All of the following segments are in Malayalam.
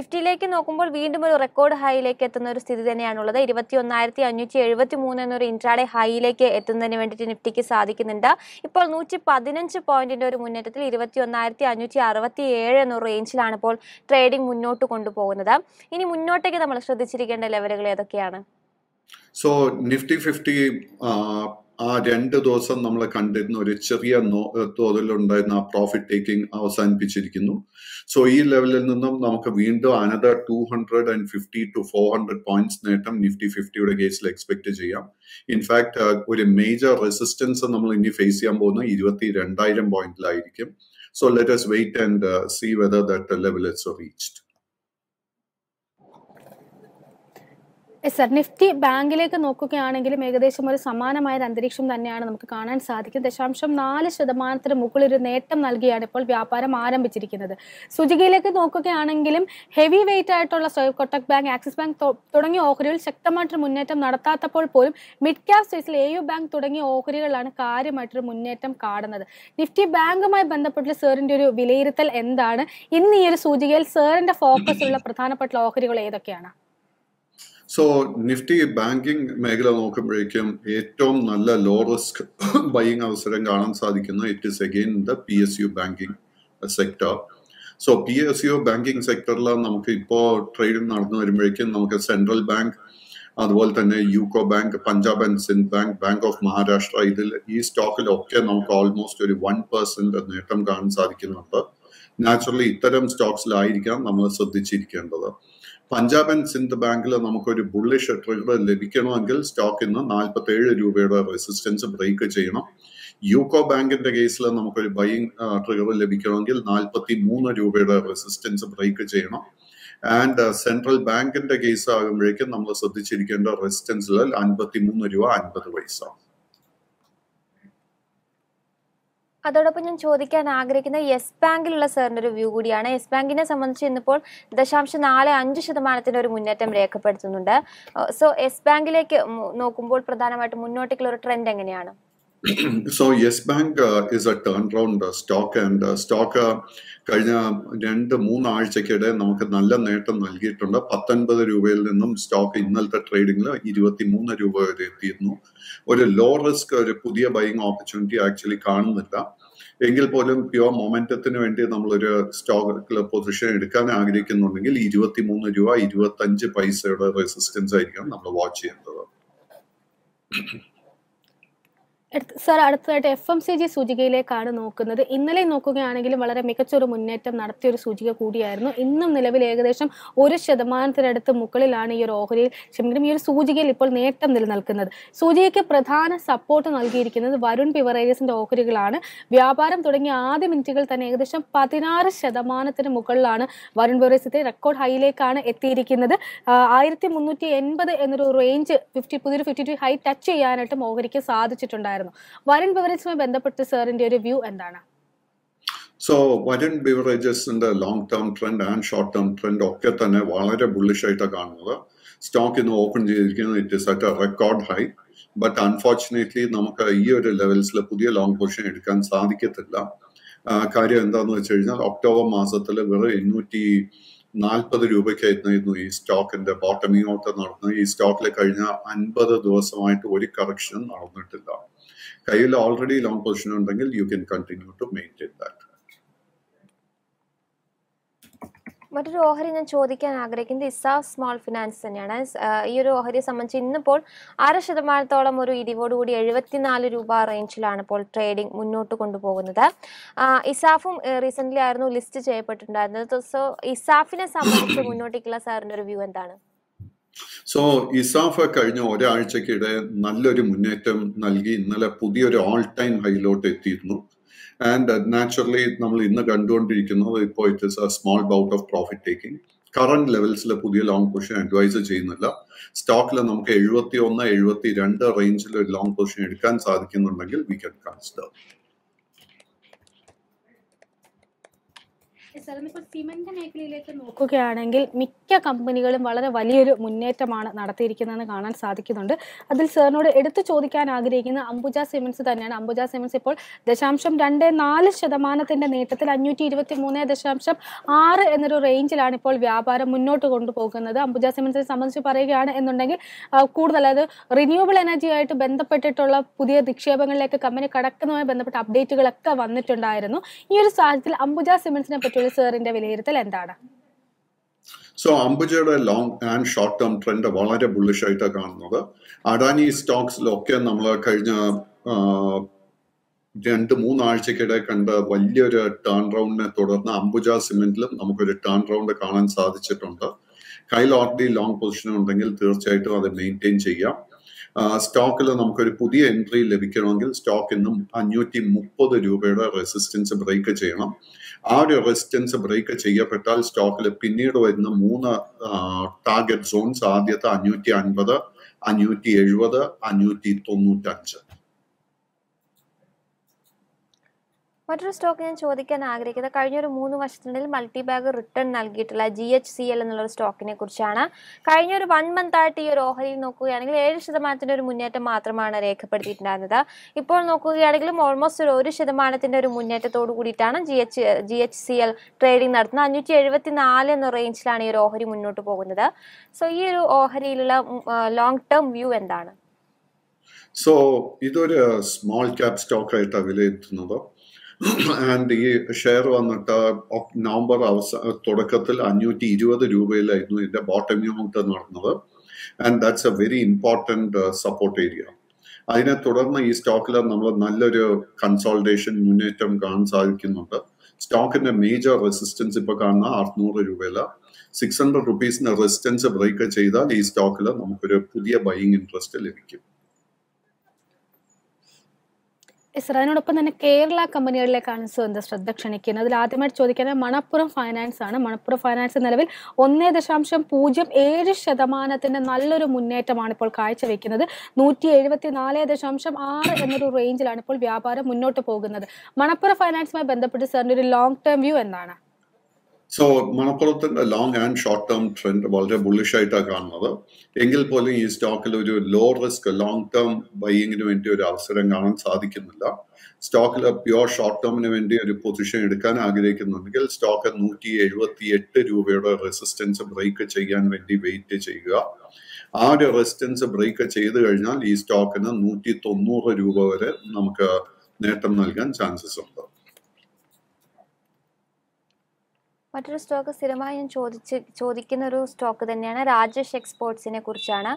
നിഫ്റ്റിയിലേക്ക് നോക്കുമ്പോൾ വീണ്ടും ഒരു റെക്കോർഡ് ഹൈയിലേക്ക് എത്തുന്ന ഒരു സ്ഥിതി തന്നെയാണുള്ളത് ഇരുപത്തി ഒന്നായിരത്തി അഞ്ഞൂറ്റി എഴുപത്തി മൂന്ന് എന്നൊരു ഇൻട്രാഡേ ഹൈയിലേക്ക് എത്തുന്നതിന് വേണ്ടിയിട്ട് നിഫ്റ്റിക്ക് സാധിക്കുന്നുണ്ട് ഇപ്പോൾ നൂറ്റി പതിനഞ്ച് പോയിന്റിന്റെ ഒരു മുന്നേറ്റത്തിൽ ഇരുപത്തി ഒന്നായിരത്തി അഞ്ഞൂറ്റി അറുപത്തി ഏഴ് എന്ന റേഞ്ചിലാണ് ഇപ്പോൾ ട്രേഡിംഗ് മുന്നോട്ട് കൊണ്ടുപോകുന്നത് ഇനി മുന്നോട്ടേക്ക് നമ്മൾ ശ്രദ്ധിച്ചിരിക്കേണ്ട ലെവലുകൾ ഏതൊക്കെയാണ് സോ നിഫ്റ്റി ഫിഫ്റ്റി ആ രണ്ട് ദിവസം നമ്മൾ കണ്ടിരുന്ന ഒരു ചെറിയ തോതിലുണ്ടായിരുന്ന ആ പ്രോഫിറ്റ് ടേക്കിംഗ് അവസാനിപ്പിച്ചിരിക്കുന്നു സോ ഈ ലെവലിൽ നിന്നും നമുക്ക് വീണ്ടും another two hundred and fifty to four hundred points നേട്ടം നിഫ്റ്റി ഫിഫ്റ്റിയുടെ കേസിൽ എക്സ്പെക്ട് ചെയ്യാം ഇൻഫാക്ട് ഒരു മേജർ റെസിസ്റ്റൻസ് നമ്മൾ ഇനി ഫേസ് ചെയ്യാൻ പോകുന്ന ഇരുപത്തി രണ്ടായിരം പോയിന്റിലായിരിക്കും so let's wait and see whether that level it's reached sir Nifty ബാങ്കിലേക്ക് നോക്കുകയാണെങ്കിലും ഏകദേശം ഒരു സമാനമായ ഒരു അന്തരീക്ഷം തന്നെയാണ് നമുക്ക് കാണാൻ സാധിക്കും ദശാംശം നാല് ശതമാനത്തിന് മുകളിൽ ഒരു നേട്ടം നൽകിയാണ് ഇപ്പോൾ വ്യാപാരം ആരംഭിച്ചിരിക്കുന്നത് സൂചികയിലേക്ക് നോക്കുകയാണെങ്കിലും ഹെവി വെയിറ്റ് ആയിട്ടുള്ള കൊട്ടക് ബാങ്ക് ആക്സിസ് ബാങ്ക് തുടങ്ങിയ ഓഹരികൾ ശക്തമായിട്ടൊരു മുന്നേറ്റം നടത്താത്തപ്പോൾ പോലും മിഡ് ക്യാപ് സ്പേസിൽ എ യു ബാങ്ക് തുടങ്ങിയ ഓഹരികളാണ് കാര്യമായിട്ടൊരു മുന്നേറ്റം കാണുന്നത് നിഫ്റ്റി ബാങ്കുമായി ബന്ധപ്പെട്ടുള്ള സാറിൻ്റെ ഒരു വിലയിരുത്തൽ എന്താണ് ഇന്ന് ഈ ഒരു സൂചികയിൽ സാറിൻ്റെ ഫോക്കസ് ഉള്ള പ്രധാനപ്പെട്ട ഓഹരികൾ ഏതൊക്കെയാണ് സോ നിഫ്റ്റി ബാങ്കിങ് മേഖല നോക്കുമ്പോഴേക്കും ഏറ്റവും നല്ല ലോ റിസ്ക് ബൈയിങ് അവസരം കാണാൻ സാധിക്കുന്നത് it is again the P S U banking sector so P S U banking സെക്ടറിൽ നമുക്ക് ഇപ്പോൾ ട്രേഡ് നടന്നു വരുമ്പോഴേക്കും നമുക്ക് സെൻട്രൽ ബാങ്ക് അതുപോലെ തന്നെ UCO bank Punjab and Sindh bank bank of Maharashtra ഇതിൽ ഈ സ്റ്റോക്കിലൊക്കെ നമുക്ക് ഓൾമോസ്റ്റ് ഒരു വൺ പെർസെന്റ് നേട്ടം കാണാൻ സാധിക്കുന്നുണ്ട് നാച്ചുറലി ഇത്തരം സ്റ്റോക്സിലായിരിക്കാം നമ്മൾ ശ്രദ്ധിച്ചിരിക്കേണ്ടത് പഞ്ചാബ് ആൻഡ് സിന്ധ് ബാങ്കിൽ നമുക്കൊരു ബുള്ളിഷ് ട്രിഗർ ലഭിക്കണമെങ്കിൽ ഇന്ന് നാൽപ്പത്തി ഏഴ് രൂപയുടെ റെസിസ്റ്റൻസ് ബ്രേക്ക് ചെയ്യണം യൂക്കോ ബാങ്കിന്റെ കേസിൽ നമുക്കൊരു ബൈയിങ് ട്രിഗർ ലഭിക്കണമെങ്കിൽ നാൽപ്പത്തി മൂന്ന് രൂപയുടെ റെസിസ്റ്റൻസ് ബ്രേക്ക് ചെയ്യണം ആൻഡ് സെൻട്രൽ ബാങ്കിന്റെ കേസ് ആകുമ്പോഴേക്കും നമ്മൾ ശ്രദ്ധിച്ചിരിക്കേണ്ട റെസിസ്റ്റൻസ് അൻപത്തി മൂന്ന് രൂപ അൻപത് പൈസ അതോടൊപ്പം ഞാൻ ചോദിക്കാൻ ആഗ്രഹിക്കുന്ന യെസ് ബാങ്കിലുള്ള സാറിൻ്റെ ഒരു വ്യൂ കൂടിയാണ് യെസ് ബാങ്കിനെ സംബന്ധിച്ച് ഇന്നിപ്പോൾ ദശാംശം നാല് അഞ്ച് ശതമാനത്തിൻ്റെ ഒരു മുന്നേറ്റം രേഖപ്പെടുത്തുന്നുണ്ട് സോ യെസ് ബാങ്കിലേക്ക് നോക്കുമ്പോൾ പ്രധാനമായിട്ടും മുന്നോട്ടേക്കുള്ള ഒരു ട്രെൻഡ് എങ്ങനെയാണ് so yes bank is a turnaround stock and stock കഴിഞ്ഞ രണ്ട് മൂന്നാഴ്ചക്കിടെ നമുക്ക് നല്ല നേട്ടം നൽകിയിട്ടുണ്ട് പത്തൊൻപത് രൂപയിൽ നിന്നും സ്റ്റോക്ക് ഇന്നലത്തെ ട്രേഡിംഗിൽ ഇരുപത്തി മൂന്ന് രൂപ വരെ എത്തിയിരുന്നു ഒരു ലോ റിസ്ക് ഒരു പുതിയ ബൈങ് ഓപ്പർച്യൂണിറ്റി ആക്ച്വലി കാണുന്നില്ല എങ്കിൽ പോലും പ്യുവർ മൊമെന്റത്തിന് വേണ്ടി നമ്മളൊരു സ്റ്റോക്കിൽ പൊസിഷൻ എടുക്കാൻ ആഗ്രഹിക്കുന്നുണ്ടെങ്കിൽ ഇരുപത്തി മൂന്ന് രൂപ ഇരുപത്തഞ്ച് പൈസയുടെ റെസിസ്റ്റൻസ് ആയിരിക്കണം നമ്മൾ വാച്ച് ചെയ്യേണ്ടത് സർ അടുത്തതായിട്ട് എഫ് എം സി ജി സൂചികയിലേക്കാണ് നോക്കുന്നത് ഇന്നലെ നോക്കുകയാണെങ്കിൽ വളരെ മികച്ചൊരു മുന്നേറ്റം നടത്തിയ ഒരു സൂചിക കൂടിയായിരുന്നു ഇന്നും നിലവിൽ ഏകദേശം ഒരു ശതമാനത്തിനടുത്ത് മുകളിലാണ് ഈ ഒരു ഓഹരിയിൽ ക്ഷമിക്കണം ഈ ഒരു സൂചികയിൽ ഇപ്പോൾ നേട്ടം നിലനിൽക്കുന്നത് സൂചികയ്ക്ക് പ്രധാന സപ്പോർട്ട് നൽകിയിരിക്കുന്നത് വരുൺ പിവറേജസിന്റെ ഓഹരികളാണ് വ്യാപാരം തുടങ്ങിയ ആദ്യ മിനിറ്റുകൾ തന്നെ ഏകദേശം പതിനാറ് ശതമാനത്തിന് മുകളിലാണ് വരുൺ ബിവറേജസിന്റെ റെക്കോർഡ് ഹൈയിലേക്കാണ് എത്തിയിരിക്കുന്നത് ആയിരത്തി മുന്നൂറ്റി എൺപത് എന്നൊരു റേഞ്ച് ഫിഫ്റ്റി പുതിയൊരു ഫിഫ്റ്റി ടു ഹൈ ടച്ച് ചെയ്യാനായിട്ടും ഓഹരിക്ക് സാധിച്ചിട്ടുണ്ടായിരുന്നു ഉണ്ടായിരുന്നു വരുൺ ബിവറേജുമായി ബന്ധപ്പെട്ട് സാറിന്റെ ഒരു വ്യൂ എന്താണ് സോ വരുൺ ബിവറേജസിന്റെ long term trend and short term trend ഒക്കെ തന്നെ വളരെ ബുള്ളിഷ് ആയിട്ടാണ് കാണുന്നത് സ്റ്റോക്ക് ഇന്ന് ഓപ്പൺ ചെയ്തിരിക്കുന്നത് it is at a record high but unfortunately നമുക്ക് ഈ ഒരു ലെവൽസിൽ പുതിയ ലോങ് പൊസിഷൻ എടുക്കാൻ സാധിക്കത്തില്ല കാര്യം എന്താണെന്ന് വെച്ച് കഴിഞ്ഞാൽ ഒക്ടോബർ മാസത്തിൽ വെറും എണ്ണൂറ്റി നാൽപ്പത് രൂപയ്ക്കായിരുന്നു ഈ സ്റ്റോക്കിന്റെ ബോട്ടമിങ് ഔട്ട് നടന്നത് ഈ സ്റ്റോക്കിൽ കഴിഞ്ഞ അൻപത് ദിവസമായിട്ട് ഒരു കറക്ഷനും നടന്നിട്ടില്ല കയ്യിൽ ഓൾറെഡി ലോങ് പൊസിഷൻ ഉണ്ടെങ്കിൽ you can continue to maintain that മറ്റൊരു ഓഹരി ഞാൻ ചോദിക്കാൻ ആഗ്രഹിക്കുന്നത് ഇസാഫ് സ്മോൾ ഫിനാൻസ് തന്നെയാണ് ഈ ഒരു ഓഹരിയെ സംബന്ധിച്ച് ഇന്നിപ്പോൾ അര ശതമാനത്തോളം ഒരു ഇടിവോടുകൂടി എഴുപത്തിനാല് രൂപ റേഞ്ചിലാണ് ഇപ്പോൾ ട്രേഡിംഗ് മുന്നോട്ട് കൊണ്ടുപോകുന്നത് ഇസാഫും റീസെൻ്റ്ലി ആയിരുന്നു ലിസ്റ്റ് ചെയ്യപ്പെട്ടിട്ടുണ്ടായിരുന്നത് സോ ഇസാഫിനെ സംബന്ധിച്ച് മുന്നോട്ടേക്കുള്ള സാറിന്റെ ഒരു വ്യൂ എന്താണ് സോ ഇസാഫ് കഴിഞ്ഞ ഒരാഴ്ചക്കിടെ നല്ലൊരു മുന്നേറ്റം നൽകി ഇന്നലെ പുതിയൊരു ഓൾ ടൈം ഹൈലോട്ട് എത്തിയിരുന്നു ആൻഡ് നാച്ചുറലി uh, നമ്മൾ ഇന്ന് കണ്ടുകൊണ്ടിരിക്കുന്നത് ഇപ്പോൾ it is a small bout of profit taking current ലെവൽസിൽ പുതിയ ലോങ് പൊസിഷൻ അഡ്വൈസ് ചെയ്യുന്നില്ല സ്റ്റോക്കിൽ നമുക്ക് എഴുപത്തി ഒന്ന് എഴുപത്തി രണ്ട് റേഞ്ചിൽ ഒരു ലോങ് പൊസിഷൻ എടുക്കാൻ സാധിക്കുന്നുണ്ടെങ്കിൽ വി കൺ കൺസിഡർ നോക്കുകയാണെങ്കിൽ മിക്ക കമ്പനികളും വളരെ വലിയൊരു മുന്നേറ്റമാണ് നടത്തിയിരിക്കുന്നതെന്ന് കാണാൻ സാധിക്കുന്നുണ്ട് അതിൽ സാറിനോട് എടുത്തു ചോദിക്കാൻ ആഗ്രഹിക്കുന്ന അംബുജ സിമന്റ്സ് തന്നെയാണ് അംബുജ സിമന്റ്സ് ഇപ്പോൾ ദശാംശം രണ്ട് നാല് ശതമാനത്തിന്റെ നേട്ടത്തിൽ അഞ്ഞൂറ്റി ഇരുപത്തി മൂന്ന് ദശാംശം ആറ് എന്നൊരു റേഞ്ചിലാണ് ഇപ്പോൾ വ്യാപാരം മുന്നോട്ട് കൊണ്ടുപോകുന്നത് അംബുജ സിമന്റ്സിനെ സംബന്ധിച്ച് പറയുകയാണ് എന്നുണ്ടെങ്കിൽ കൂടുതൽ അതായത് റിന്യൂവബിൾ എനർജിയുമായിട്ട് ബന്ധപ്പെട്ടിട്ടുള്ള പുതിയ നിക്ഷേപങ്ങളിലേക്ക് കമ്പനി കടക്കുന്നതുമായി ബന്ധപ്പെട്ട അപ്ഡേറ്റുകളൊക്കെ വന്നിട്ടുണ്ടായിരുന്നു ഈ ഒരു സാഹചര്യത്തിൽ അംബുജ സിമന്റ്സിനെ പറ്റി അഖിൽ സാറിന്റെ വിലയിരുത്തൽ എന്താണ് സോ അംബുജയുടെ long and short term trend വളരെ ബുള്ളിഷ് ആയിട്ടാണ് കാണുന്നത് അഡാനി സ്റ്റോക്സിലൊക്കെ നമ്മൾ കഴിഞ്ഞ രണ്ട് മൂന്നാഴ്ചക്കിടെ കണ്ട വലിയൊരു ടേൺ റൗണ്ടിനെ തുടർന്ന് അംബുജ സിമെന്റിലും നമുക്കൊരു ടേൺ റൗണ്ട് കാണാൻ സാധിച്ചിട്ടുണ്ട് കയ്യിൽ ഓൾറെഡി ലോങ് പൊസിഷൻ ഉണ്ടെങ്കിൽ തീർച്ചയായിട്ടും അത് മെയിൻറ്റെയിൻ ചെയ്യാം സ്റ്റോക്കിൽ നമുക്കൊരു പുതിയ എൻട്രി ലഭിക്കണമെങ്കിൽ സ്റ്റോക്ക് ഇന്നും അഞ്ഞൂറ്റി മുപ്പത് രൂപയുടെ റെസിസ്റ്റൻസ് ബ്രേക്ക് ചെയ്യണം ആ ഒരു റെസിസ്റ്റൻസ് ബ്രേക്ക് ചെയ്യപ്പെട്ടാൽ സ്റ്റോക്കിൽ പിന്നീട് വരുന്ന മൂന്ന് ടാർഗറ്റ് സോൺസ് ആദ്യത്തെ അഞ്ഞൂറ്റി അൻപത് അഞ്ഞൂറ്റി എഴുപത് അഞ്ഞൂറ്റി തൊണ്ണൂറ്റഞ്ച് മറ്റൊരു സ്റ്റോക്ക് ഞാൻ ചോദിക്കാൻ ആഗ്രഹിക്കുന്നത് ഒരു മൂന്ന് വർഷത്തിനിടയിൽ മൾട്ടി ബാഗ് റിട്ടേൺ നൽകിയിട്ടുള്ള ജി എച്ച് സി എൽ എന്നുള്ള സ്റ്റോക്കിനെ കുറിച്ചാണ് കഴിഞ്ഞ ഒരു വൺ മന്ത് ആയിട്ട് ഈ ഒരു ഓഹരിയിൽ നോക്കുകയാണെങ്കിൽ ഏഴ് ശതമാനത്തിന്റെ ഒരു മുന്നേറ്റം മാത്രമാണ് രേഖപ്പെടുത്തിയിട്ടുണ്ടായിരുന്നത് ഇപ്പോൾ നോക്കുകയാണെങ്കിലും ഓൾമോസ്റ്റ് ഒരു ഒരു ശതമാനത്തിന്റെ ഒരു മുന്നേറ്റത്തോടു കൂടിയിട്ടാണ് G H G H C L trading നടത്തുന്നത് അഞ്ഞൂറ്റി എഴുപത്തി നാല് എന്ന റേഞ്ചിലാണ് ഈ ഒരു ഓഹരി മുന്നോട്ട് പോകുന്നത് സോ ഈ ഒരു ഓഹരിയിലുള്ള ലോങ് ടേം വ്യൂ എന്താണ് സോ ഇതൊരു സ്മോൾ ക്യാപ് സ്റ്റോക്ക് ആയിട്ടാണ് വിലയിരുത്തുന്നത് ആൻഡ് ഈ ഷെയർ വന്നിട്ട് നവംബർ അവസാന തുടക്കത്തിൽ അഞ്ഞൂറ്റി ഇരുപത് രൂപയിലായിരുന്നു ഇതിന്റെ ബോട്ടം യൂണിറ്റ് നടന്നത് and that's a very important support area അതിനെ തുടർന്ന് ഈ സ്റ്റോക്കിൽ നമ്മൾ നല്ലൊരു കൺസോൾട്ടേഷൻ മുന്നേറ്റം കാണാൻ സാധിക്കുന്നുണ്ട് സ്റ്റോക്കിന്റെ മേജർ റെസിസ്റ്റൻസ് ഇപ്പൊ കാണുന്ന അറുന്നൂറ് രൂപയില സിക്സ് ഹൺഡ്രഡ് റുപ്പീസിന്റെ റെസിസ്റ്റൻസ് ബ്രേക്ക് ചെയ്താൽ ഈ സ്റ്റോക്കിൽ നമുക്കൊരു പുതിയ ബൈയിങ് ഇൻട്രസ്റ്റ് ലഭിക്കും അതിനോടൊപ്പം തന്നെ കേരള കമ്പനികളിലേക്കാണ് സുഗന്ധ ശ്രദ്ധ ക്ഷണിക്കുന്നത് അതിൽ ആദ്യമായിട്ട് ചോദിക്കുന്നത് മണപ്പുറം ഫൈനാൻസ് ആണ് മണപ്പുറം ഫൈനാൻസ് നിലവിൽ ഒന്നേ ദശാംശം പൂജ്യം ഏഴ് ശതമാനത്തിന്റെ നല്ലൊരു മുന്നേറ്റമാണ് ഇപ്പോൾ കാഴ്ചവെക്കുന്നത് നൂറ്റി എഴുപത്തി നാല് ദശാംശം ആറ് എന്നൊരു റേഞ്ചിലാണ് ഇപ്പോൾ വ്യാപാരം മുന്നോട്ട് പോകുന്നത് മണപ്പുറം ഫൈനാൻസുമായി ബന്ധപ്പെട്ട് സാറിന്റെ ഒരു ലോങ് ടേം വ്യൂ എന്താണ് സോ മണപ്പുറത്തിന്റെ long and short term trend വളരെ ബുള്ളിഷ് ആയിട്ടാണ് കാണുന്നത് എങ്കിൽ പോലും ഈ സ്റ്റോക്കിൽ ഒരു ലോ റിസ്ക് ലോങ് ടേം ബൈയിങ്ങിന് വേണ്ടി ഒരു അവസരം കാണാൻ സാധിക്കുന്നില്ല സ്റ്റോക്കിൽ പ്യുവർ ഷോർട്ട് ടേമിന് വേണ്ടി ഒരു പൊസിഷൻ എടുക്കാൻ ആഗ്രഹിക്കുന്നുണ്ടെങ്കിൽ സ്റ്റോക്ക് നൂറ്റി എഴുപത്തി എട്ട് രൂപയുടെ റെസിസ്റ്റൻസ് ബ്രേക്ക് ചെയ്യാൻ വേണ്ടി വെയിറ്റ് ചെയ്യുക ആ ഒരു റെസിസ്റ്റൻസ് ബ്രേക്ക് ചെയ്ത് കഴിഞ്ഞാൽ ഈ സ്റ്റോക്കിന് നൂറ്റി തൊണ്ണൂറ് രൂപ വരെ നമുക്ക് നേട്ടം നൽകാൻ ചാൻസസ് ഉണ്ട് മറ്റൊരു സ്റ്റോക്ക് സ്ഥിരമായി ഞാൻ ചോദിച്ച് ചോദിക്കുന്ന ഒരു സ്റ്റോക്ക് തന്നെയാണ് രാജേഷ് എക്സ്പോർട്സിനെ കുറിച്ചാണ്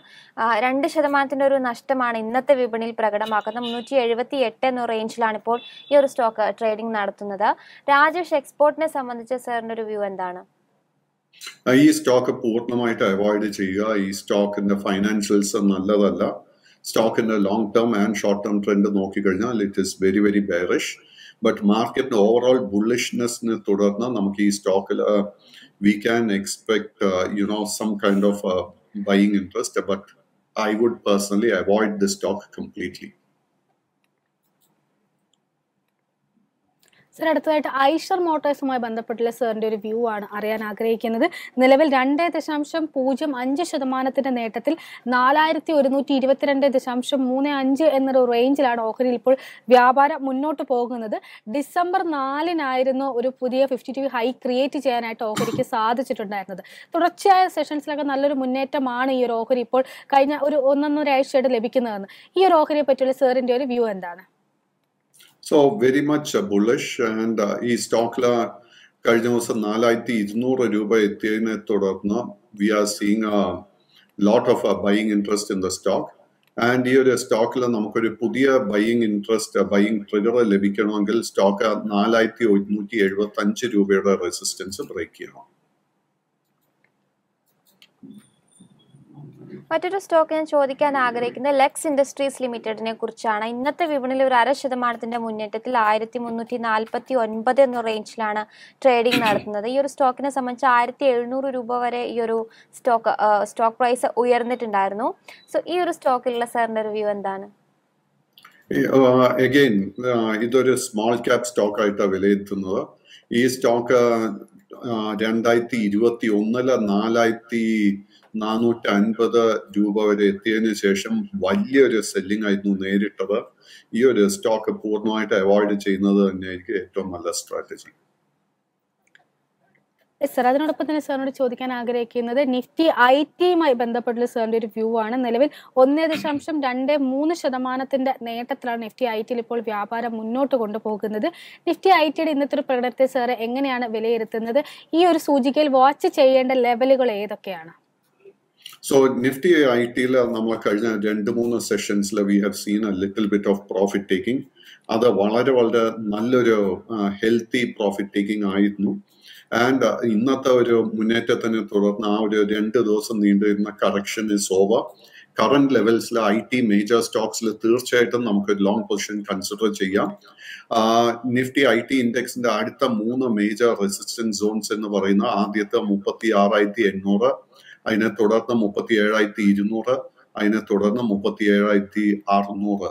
രണ്ട് ശതമാനത്തിൻ്റെ ഒരു നഷ്ടമാണ് ഇന്നത്തെ വിപണിയിൽ പ്രകടമാക്കുന്നത് മുന്നൂറ്റി എഴുപത്തി എട്ട് എന്ന റേഞ്ചിലാണ് ഇപ്പോൾ ഈ ഒരു സ്റ്റോക്ക് ട്രേഡിംഗ് നടത്തുന്നത് രാജേഷ് എക്സ്പോർട്ടിനെ സംബന്ധിച്ച് സാറിൻ്റെ ഒരു വ്യൂ എന്താണ് ഈ സ്റ്റോക്ക് പൂർണ്ണമായിട്ട് അവോയ്ഡ് ചെയ്യുക ഈ സ്റ്റോക്കിന്റെ ഫൈനാൻഷ്യൽസ് നല്ലതല്ല സ്റ്റോക്കിന്റെ long term and short term trend നോക്കിക്കഴിഞ്ഞാൽ it is very very bearish but മാർക്കറ്റിന്റെ ഓവറോൾ ബുള്ളിഷ്നെസ്സിനെ തുടർന്ന് നമുക്ക് ഈ സ്റ്റോക്കിൽ we can expect you know some kind of buying interest but I would personally avoid the stock completely sir അടുത്തതായിട്ട് ഐഷർ മോട്ടോഴ്സുമായി ബന്ധപ്പെട്ടുള്ള സാറിൻ്റെ ഒരു വ്യൂ ആണ് അറിയാൻ ആഗ്രഹിക്കുന്നത് നിലവിൽ രണ്ട് ദശാംശം പൂജ്യം അഞ്ച് ശതമാനത്തിൻ്റെ നേട്ടത്തിൽ നാലായിരത്തി ഒരുന്നൂറ്റി ഇരുപത്തിരണ്ട് ദശാംശം മൂന്ന് അഞ്ച് എന്നൊരു റേഞ്ചിലാണ് ഓഹരി ഇപ്പോൾ വ്യാപാരം മുന്നോട്ട് പോകുന്നത് ഡിസംബർ നാലിനായിരുന്നു ഒരു പുതിയ ഫിഫ്റ്റി ടു ഹൈ ക്രിയേറ്റ് ചെയ്യാനായിട്ട് ഓഹരിക്ക് സാധിച്ചിട്ടുണ്ടായിരുന്നത് തുടർച്ചയായ സെഷൻസിലൊക്കെ നല്ലൊരു മുന്നേറ്റമാണ് ഈ ഒരു ഓഹരി ഇപ്പോൾ കഴിഞ്ഞ ഒരു ഒന്നൊന്നര ആഴ്ചയായിട്ട് ലഭിക്കുന്നതെന്ന് ഈ ഒരു ഓഹരിയെ പറ്റിയുള്ള സാറിൻ്റെ ഒരു വ്യൂ എന്താണ് So very much uh, bullish and uh, ഈ സ്റ്റോക്കിൽ കഴിഞ്ഞ ദിവസം നാലായിരത്തി ഇരുന്നൂറ് രൂപ എത്തിയതിനെ തുടർന്ന് we are seeing lot of buying interest in the stock and ഈ ഒരു സ്റ്റോക്കിൽ നമുക്കൊരു പുതിയ ബൈയിങ് ഇൻട്രസ്റ്റ് ബൈയിങ് ട്രിഗർ ലഭിക്കണമെങ്കിൽ സ്റ്റോക്ക് നാലായിരത്തി ഒരുന്നൂറ്റി എഴുപത്തി അഞ്ച് രൂപയുടെ റെസിസ്റ്റൻസ് ബ്രേക്ക് ചെയ്യണം മറ്റൊരു സ്റ്റോക്ക് ഞാൻ ചോദിക്കാൻ ആഗ്രഹിക്കുന്നത് ലെക്സ് ഇൻഡസ്ട്രീസ് ലിമിറ്റഡിനെ കുറിച്ചാണ് ഇന്നത്തെ വിപണിയിൽ ഒരു അര ശതമാനത്തിന്റെ മുന്നേറ്റത്തിൽ ആയിരത്തി മുന്നൂറ്റി നാൽപ്പത്തി ഒൻപത് എന്ന റേഞ്ചിലാണ് ട്രേഡിംഗ് നടത്തുന്നത് ഈ ഒരു സ്റ്റോക്കിനെ സംബന്ധിച്ച് ആയിരത്തി എഴുന്നൂറ് രൂപ വരെ ഈ ഒരു സ്റ്റോക്ക് സ്റ്റോക്ക് പ്രൈസ് ഉയർന്നിട്ടുണ്ടായിരുന്നു സോ ഈ ഒരു സ്റ്റോക്കിലുള്ള സാറിന്റെ റിവ്യൂ എന്താണ് അഗൈൻ ഇതൊരു സ്മോൾ ക്യാപ് സ്റ്റോക്ക് ആയിട്ടാണ് വിലയിരുത്തുന്നത് ഈ സ്റ്റോക്ക് രണ്ടായിരത്തി ഇരുപത്തി ഒന്നില് നാലായിരത്തി നാനൂറ്റി അൻപത് രൂപ വരെ എത്തിയതിനു ശേഷം വലിയൊരു സെല്ലിംഗ് ആയിരുന്നു നേരിട്ടത് ഈ ഒരു സ്റ്റോക്ക് പൂർണ്ണമായിട്ട് അവോയ്ഡ് ചെയ്യുന്നത് തന്നെയായിരിക്കും ഏറ്റവും നല്ല സ്ട്രാറ്റജി സാർ അതിനോടൊപ്പം തന്നെ സാറിനോട് ചോദിക്കാൻ ആഗ്രഹിക്കുന്നത് നിഫ്റ്റി ഐ ടിയുമായി ബന്ധപ്പെട്ടുള്ള സാറിന്റെ ഒരു വ്യൂ ആണ് നിലവിൽ ഒന്നേ ദശാംശം രണ്ട് മൂന്ന് ശതമാനത്തിന്റെ നേട്ടത്തിലാണ് നിഫ്റ്റി ഐ ടിയിൽ ഇപ്പോൾ വ്യാപാരം മുന്നോട്ട് കൊണ്ടുപോകുന്നത് നിഫ്റ്റി ഐ ടിയുടെ ഇന്നത്തെ ഒരു പ്രകടനത്തെ സാറ് എങ്ങനെയാണ് വിലയിരുത്തുന്നത് ഈ ഒരു സൂചികയിൽ വാച്ച് ചെയ്യേണ്ട ലെവലുകൾ ഏതൊക്കെയാണ് സോ നിഫ്റ്റി ഐ ടിയിൽ നമ്മൾ കഴിഞ്ഞ രണ്ട് മൂന്ന് സെഷൻസിൽ we have seen a little bit of profit taking അത് വളരെ വളരെ നല്ലൊരു ഹെൽത്തി പ്രോഫിറ്റ് ടേക്കിംഗ് ആയിരുന്നു ആൻഡ് ഇന്നത്തെ ഒരു മുന്നേറ്റത്തിനെ തുടർന്ന് ആ ഒരു രണ്ട് ദിവസം നീണ്ടിരുന്ന കറക്ഷൻ ഇസ് ഓവർ കറന്റ് ലെവൽസിൽ ഐ ടി മേജർ സ്റ്റോക്സിൽ തീർച്ചയായിട്ടും നമുക്ക് ലോങ് പൊസിഷൻ കൺസിഡർ ചെയ്യാം നിഫ്റ്റി ഐ ടി ഇൻഡെക്സിന്റെ അടുത്ത മൂന്ന് മേജർ റെസിസ്റ്റൻസ് സോൺസ് എന്ന് പറയുന്ന ആദ്യത്തെ മുപ്പത്തി ആറായിരത്തി എണ്ണൂറ് അതിനെ തുടർന്ന് മുപ്പത്തി ഏഴായിരത്തി ഇരുന്നൂറ് അതിനെ തുടർന്ന് മുപ്പത്തി ഏഴായിരത്തി അറുന്നൂറ്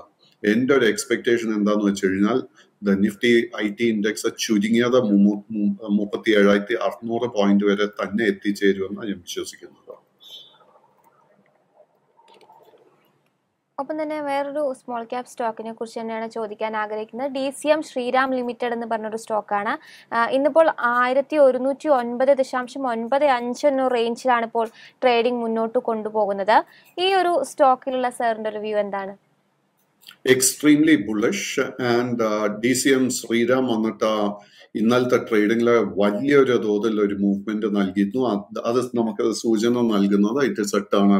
എൻ്റെ ഒരു എക്സ്പെക്ടേഷൻ എന്താന്ന് വെച്ച് കഴിഞ്ഞാൽ the Nifty I T index ചുരുങ്ങിയത് മുപ്പത്തി ഏഴായിരത്തി അറുന്നൂറ് പോയിന്റ് വരെ തന്നെ എത്തിച്ചേരുമെന്നാണ് ഞാൻ വിശ്വസിക്കുന്നത് ഒപ്പം തന്നെ വേറൊരു സ്മോൾ ക്യാപ് സ്റ്റോക്കിനെ കുറിച്ച് തന്നെയാണ് ചോദിക്കാൻ ആഗ്രഹിക്കുന്നത് D C M Shriram limited എന്ന് പറഞ്ഞൊരു സ്റ്റോക്കാണ് ഇന്നിപ്പോൾ ആയിരത്തി ഒരുന്നൂറ്റി ഒൻപത് ദശാംശം ഒൻപത് അഞ്ച് എന്ന റേഞ്ചിലാണ് ഇപ്പോൾ ട്രേഡിംഗ് മുന്നോട്ട് കൊണ്ടുപോകുന്നത് ഈ ഒരു സ്റ്റോക്കിലുള്ള സാറിന്റെ ഒരു വ്യൂ എന്താണ് extremely bullish and D C M Shriram വന്നിട്ട് ഇന്നലത്തെ ട്രേഡിംഗിൽ വലിയൊരു തോതിൽ ഒരു മൂവ്മെന്റ് നൽകിയിരുന്നു അത് നമുക്ക് സൂചന നൽകുന്നത് it is a turn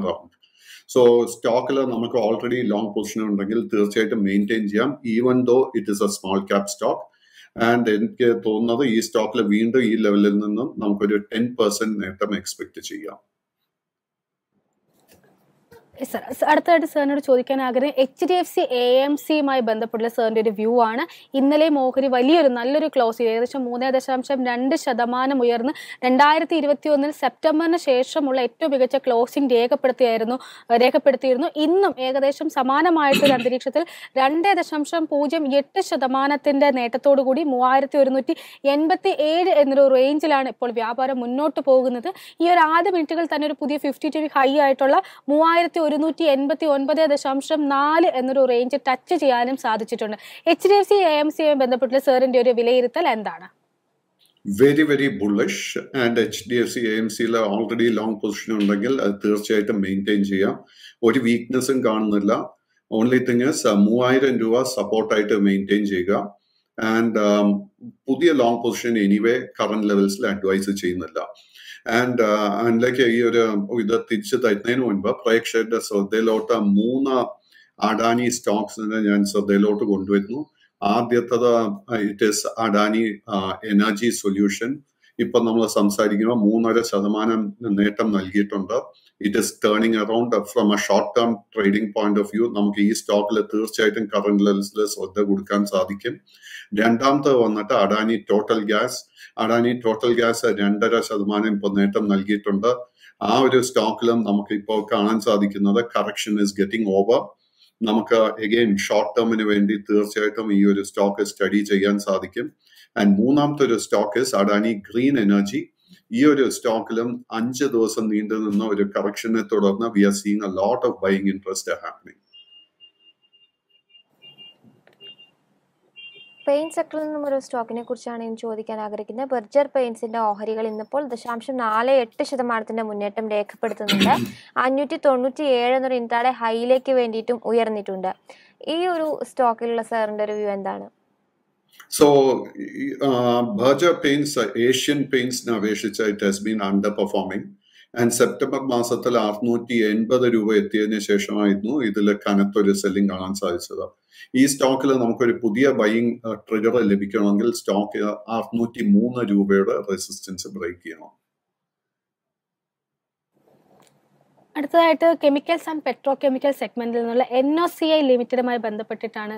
so സ്റ്റോക്കിൽ നമുക്ക് ഓൾറെഡി ലോങ് പൊസിഷൻ ഉണ്ടെങ്കിൽ തീർച്ചയായിട്ടും മെയിൻറ്റെയിൻ ചെയ്യാം even though it is a small cap stock and എനിക്ക് തോന്നുന്നത് ഈ സ്റ്റോക്കിൽ വീണ്ടും ഈ ലെവലിൽ നിന്നും നമുക്കൊരു ടെൻ പെർസെന്റ് നേട്ടം എക്സ്പെക്ട് ചെയ്യാം സർ അടുത്തതായിട്ട് സാറിനോട് ചോദിക്കാൻ ആഗ്രഹം H D F C A M സിയുമായി ബന്ധപ്പെട്ടുള്ള സാറിൻ്റെ ഒരു വ്യൂ ആണ് ഇന്നലെ മോഹരി വലിയൊരു നല്ലൊരു ക്ലോസ് ഏകദേശം മൂന്നേ ദശാംശം രണ്ട് ശതമാനം ഉയർന്ന് രണ്ടായിരത്തി ഇരുപത്തി ഒന്നിൽ സെപ്റ്റംബറിന് ശേഷമുള്ള ഏറ്റവും മികച്ച ക്ലോസിംഗ് രേഖപ്പെടുത്തിയായിരുന്നു രേഖപ്പെടുത്തിയിരുന്നു ഇന്നും ഏകദേശം സമാനമായിട്ടുള്ള അന്തരീക്ഷത്തിൽ രണ്ട് ദശാംശം പൂജ്യം എട്ട് ശതമാനത്തിൻ്റെ നേട്ടത്തോടുകൂടി മൂവായിരത്തി ഒരുന്നൂറ്റി എൺപത്തി ഏഴ് എന്നൊരു റേഞ്ചിലാണ് ഇപ്പോൾ വ്യാപാരം മുന്നോട്ട് പോകുന്നത് ഈ ഒരു ആദ്യ മിനിറ്റുകൾ തന്നെ ഒരു പുതിയ ഫിഫ്റ്റി ടു ഹൈ ആയിട്ടുള്ള മൂവായിരത്തി ഒരുന്നൂറ്റി എൺപത്തി ഒൻപത് ദശാംശം നാല് എന്നൊരു റേഞ്ച് ടച്ച് ചെയ്യാനും സാധിച്ചിട്ടുണ്ട് H D F C A M ആയി ബന്ധപ്പെട്ടുള്ള സാറിന്റെ ഒരു വിലയിരുത്തൽ എന്താണ് very very bullish and H D F C A M സിയിലെ ഓൾറെഡി ലോങ് പൊസിഷൻ ഉണ്ടെങ്കിൽ അത് തീർച്ചയായിട്ടും മെയിൻറ്റെയിൻ ചെയ്യാം ഒരു വീക്ക്നെസ്സും കാണുന്നില്ല ഓൺലി തിങ് ഇസ് മൂവായിരം രൂപ സപ്പോർട്ടായിട്ട് മെയിൻറ്റെയിൻ ചെയ്യുക ആൻഡ് പുതിയ ലോങ് പൊസിഷൻ എനിവേ കറന്റ് ലെവൽസിൽ അഡ്വൈസ് ചെയ്യുന്നില്ല ആൻഡ് uh, അതിലേക്ക് ഈ ഒരു ഇത് തിരിച്ച് തരുന്നതിന് മുൻപ് പ്രേക്ഷകരുടെ ശ്രദ്ധയിലോട്ട് മൂന്ന് അഡാനി സ്റ്റോക്സിനെ ഞാൻ ശ്രദ്ധയിലോട്ട് കൊണ്ടുവരുന്നു ആദ്യത്തത് it is Adani energy solution ഇപ്പൊ നമ്മൾ സംസാരിക്കുമ്പോൾ മൂന്നര ശതമാനം നേട്ടം നൽകിയിട്ടുണ്ട് it is turning around from a short term trading point of view നമുക്ക് ഈ സ്റ്റോക്കിൽ തീർച്ചയായിട്ടും കറന്റ് ലെവൽസിൽ ശ്രദ്ധ കൊടുക്കാൻ സാധിക്കും രണ്ടാമത്തെ വന്നിട്ട് Adani total gas Adani total gas രണ്ടര ശതമാനം ഇപ്പൊ നേട്ടം നൽകിയിട്ടുണ്ട് ആ ഒരു സ്റ്റോക്കിലും നമുക്ക് ഇപ്പോൾ കാണാൻ സാധിക്കുന്നത് കറക്ഷൻ ഇസ് ഗെറ്റിംഗ് ഓവർ നമുക്ക് എഗെയിൻ ഷോർട്ട് ടേമിന് വേണ്ടി തീർച്ചയായിട്ടും ഈ ഒരു സ്റ്റോക്ക് സ്റ്റഡി ചെയ്യാൻ സാധിക്കും ആൻഡ് മൂന്നാമത്തെ ഒരു stock is Adani green energy ഈ ഒരു സ്റ്റോക്കിലും അഞ്ച് ദിവസം നീണ്ടു നിന്ന ഒരു കറക്ഷനെ തുടർന്ന് we are seeing a lot of buying interest happening paint സെക്ടറിൽ നിന്നും ഒരു സ്റ്റോക്കിനെ കുറിച്ചാണ് ഞാൻ ചോദിക്കാൻ ആഗ്രഹിക്കുന്നത് ബെർജർ പെയിന്റ്സിന്റെ ഓഹരികൾ ഇന്നിപ്പോൾ ദശാംശം നാല് എട്ട് ശതമാനത്തിന്റെ മുന്നേറ്റം രേഖപ്പെടുത്തുന്നുണ്ട് അഞ്ഞൂറ്റി തൊണ്ണൂറ്റി ഏഴ് എന്നൊരു ഇന്ത്യയുടെ ഹൈയിലേക്ക് വേണ്ടിയിട്ടും ഉയർന്നിട്ടുണ്ട് ഈ ഒരു സ്റ്റോക്കിലുള്ള സാറിന്റെ ഒരു വ്യൂ എന്താണ് So uh, Berger paints, uh, Asian paints അപേക്ഷിച്ച് it has been underperforming and September മാസത്തിൽ അറുന്നൂറ്റി എൺപത് രൂപ എത്തിയതിനു ശേഷമായിരുന്നു ഇതിൽ കനത്തൊരു സെല്ലിംഗ് കാണാൻ സാധിച്ചത് ഈ സ്റ്റോക്കിൽ നമുക്കൊരു പുതിയ ബൈയിങ് ട്രിഗർ uh, ലഭിക്കണമെങ്കിൽ സ്റ്റോക്ക് uh, അറുന്നൂറ്റി മൂന്ന് രൂപയുടെ റെസിസ്റ്റൻസ് ബ്രേക്ക് ചെയ്യണം അടുത്തതായിട്ട് കെമിക്കൽസ് ആൻഡ് പെട്രോ കെമിക്കൽ സെഗ്മെന്റിൽ നിന്നുള്ള എൻ ഒ സി ഐ ലിമിറ്റഡുമായി ബന്ധപ്പെട്ടിട്ടാണ്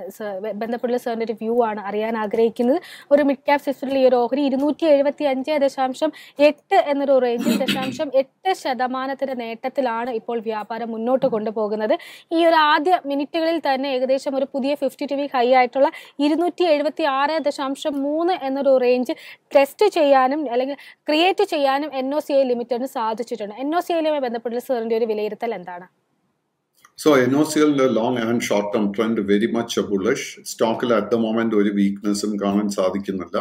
ബന്ധപ്പെട്ടുള്ള സാറിൻ്റെ ഒരു വ്യൂ ആണ് അറിയാൻ ആഗ്രഹിക്കുന്നത് ഒരു മിഡ് ക്യാപ് സിസ്റ്ററിൽ ഈ ഒരു ഓഹരി ഇരുന്നൂറ്റി എഴുപത്തി അഞ്ച് ദശാംശം എട്ട് എന്നൊരു റേഞ്ചിൽ ദശാംശം എട്ട് ശതമാനത്തിൻ്റെ നേട്ടത്തിലാണ് ഇപ്പോൾ വ്യാപാരം മുന്നോട്ട് കൊണ്ടുപോകുന്നത് ഈ ഒരു ആദ്യ മിനിറ്റുകളിൽ തന്നെ ഏകദേശം ഒരു പുതിയ ഫിഫ്റ്റി ടു വീക്ക് ഹൈ ആയിട്ടുള്ള ഇരുന്നൂറ്റി എഴുപത്തി ആറ് ദശാംശം മൂന്ന് എന്നൊരു റേഞ്ച് ടെസ്റ്റ് ചെയ്യാനും അല്ലെങ്കിൽ ക്രിയേറ്റ് ചെയ്യാനും എൻ ഒ സി ഐ ലിമിറ്റഡിന് സാധിച്ചിട്ടുണ്ട് എൻ ഒ സി ഐയിലുമായി ബന്ധപ്പെട്ടുള്ള സാറിൻ്റെ ഒരു ഒരു വിലയിരുത്തൽ എന്താണ് സോ സിയിലെ long and short term trend very much bullish സ്റ്റോക്കിൽ അറ്റ് ദ മോമെന്റ് ഒരു വീക്ക്നെസ്സും കാണാൻ സാധിക്കുന്നില്ല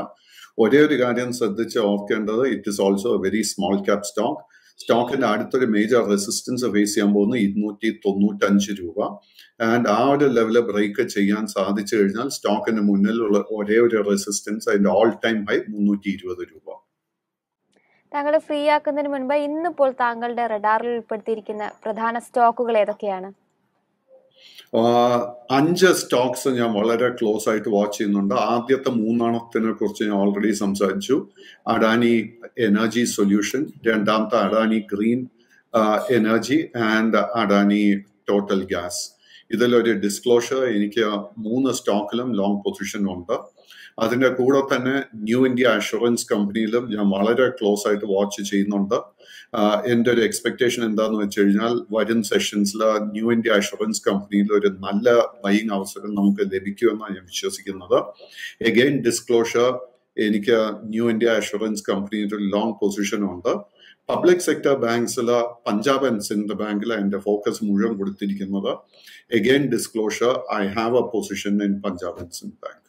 ഒരേ ഒരു കാര്യം ശ്രദ്ധിച്ച് ഓർക്കേണ്ടത് it is also a very small cap stock സ്റ്റോക്കിന്റെ അടുത്തൊരു മേജർ റെസിസ്റ്റൻസ് ഫേസ് ചെയ്യാൻ പോകുന്നത് ഇരുന്നൂറ്റി തൊണ്ണൂറ്റഞ്ച് രൂപ ആൻഡ് ആ ഒരു ലെവല് ബ്രേക്ക് ചെയ്യാൻ സാധിച്ചു കഴിഞ്ഞാൽ സ്റ്റോക്കിന്റെ മുന്നിലുള്ള ഒരേ ഒരു റെസിസ്റ്റൻസ് അതിന്റെ ഓൾ ടൈം ഹൈ മുന്നൂറ്റി ഇരുപത് രൂപ താങ്കളെ ഫ്രീ ആക്കുന്നതിന് മുൻപ് ഇന്നിപ്പോൾ താങ്കളുടെ റഡാറിൽ ഉൾപ്പെടുത്തിയിരിക്കുന്ന പ്രധാന സ്റ്റോക്കുകൾ ഏതൊക്കെയാണ് അഞ്ച് സ്റ്റോക്സ് ഞാൻ വളരെ ക്ലോസ് ആയിട്ട് വാച്ച് ചെയ്യുന്നുണ്ട് ആദ്യത്തെ മൂന്നെണ്ണത്തിനെ കുറിച്ച് ഞാൻ ഓൾറെഡി സംസാരിച്ചു അഡാനി എനർജി സൊല്യൂഷൻ രണ്ടാമത്തെ Adani green energy and Adani total gas ഇതിലൊരു ഡിസ്ക്ലോഷർ എനിക്ക് മൂന്ന് സ്റ്റോക്കിലും ലോങ് പൊസിഷൻ ഉണ്ട് അതിന്റെ കൂടെ തന്നെ ന്യൂ ഇന്ത്യ അഷുറൻസ് കമ്പനിയിലും ഞാൻ വളരെ ക്ലോസ് ആയിട്ട് വാച്ച് ചെയ്യുന്നുണ്ട് എൻ്റെ ഒരു എക്സ്പെക്ടേഷൻ എന്താന്ന് വെച്ച് കഴിഞ്ഞാൽ വരും സെഷൻസിൽ ന്യൂ ഇന്ത്യ അഷുറൻസ് കമ്പനിയിൽ ഒരു നല്ല ബൈയിങ് അവസരം നമുക്ക് ലഭിക്കുമെന്നാണ് ഞാൻ വിശ്വസിക്കുന്നത് എഗെയിൻ ഡിസ്ക്ലോഷർ എനിക്ക് ന്യൂ ഇന്ത്യ അഷുറൻസ് കമ്പനിയിൽ ഒരു ലോങ് ഉണ്ട് പബ്ലിക് സെക്ടർ ബാങ്ക്സിൽ പഞ്ചാബ് ആൻഡ് സിന്ധ് ബാങ്കിലാണ് എന്റെ ഫോക്കസ് മുഴുവൻ കൊടുത്തിരിക്കുന്നത് again disclosure I have a position in Punjab and Sindh bank